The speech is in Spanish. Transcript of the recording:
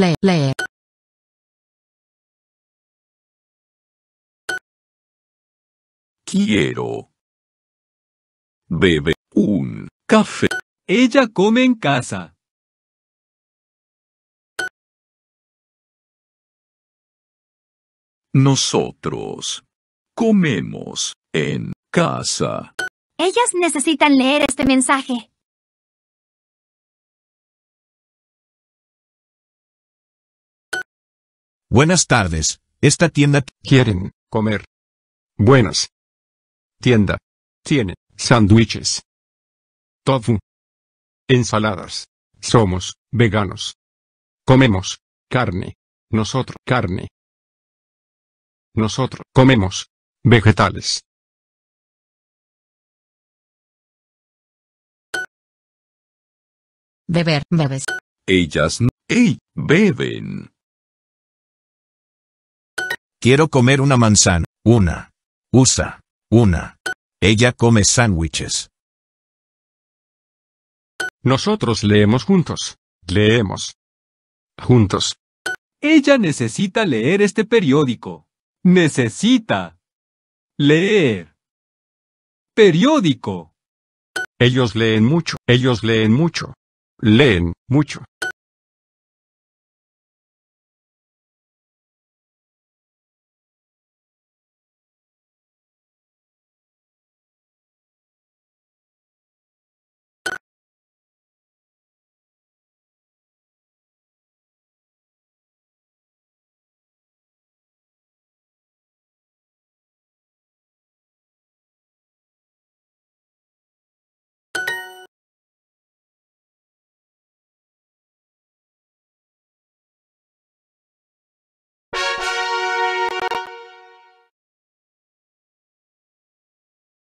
Le, Quiero bebe un café. Ella come en casa. Nosotros comemos en casa. Ellas necesitan leer este mensaje. Buenas tardes. Esta tienda quieren comer. Buenas. Tienda. Tiene sándwiches. Tofu. Ensaladas. Somos veganos. Comemos carne. Nosotros carne. Nosotros comemos vegetales. Beber, bebes. Ellas, no, ey, beben. Quiero comer una manzana. Una. Usa. Una. Ella come sándwiches. Nosotros leemos juntos. Leemos. Juntos. Ella necesita leer este periódico. Necesita. Leer. Periódico. Ellos leen mucho. Ellos leen mucho. Leen mucho.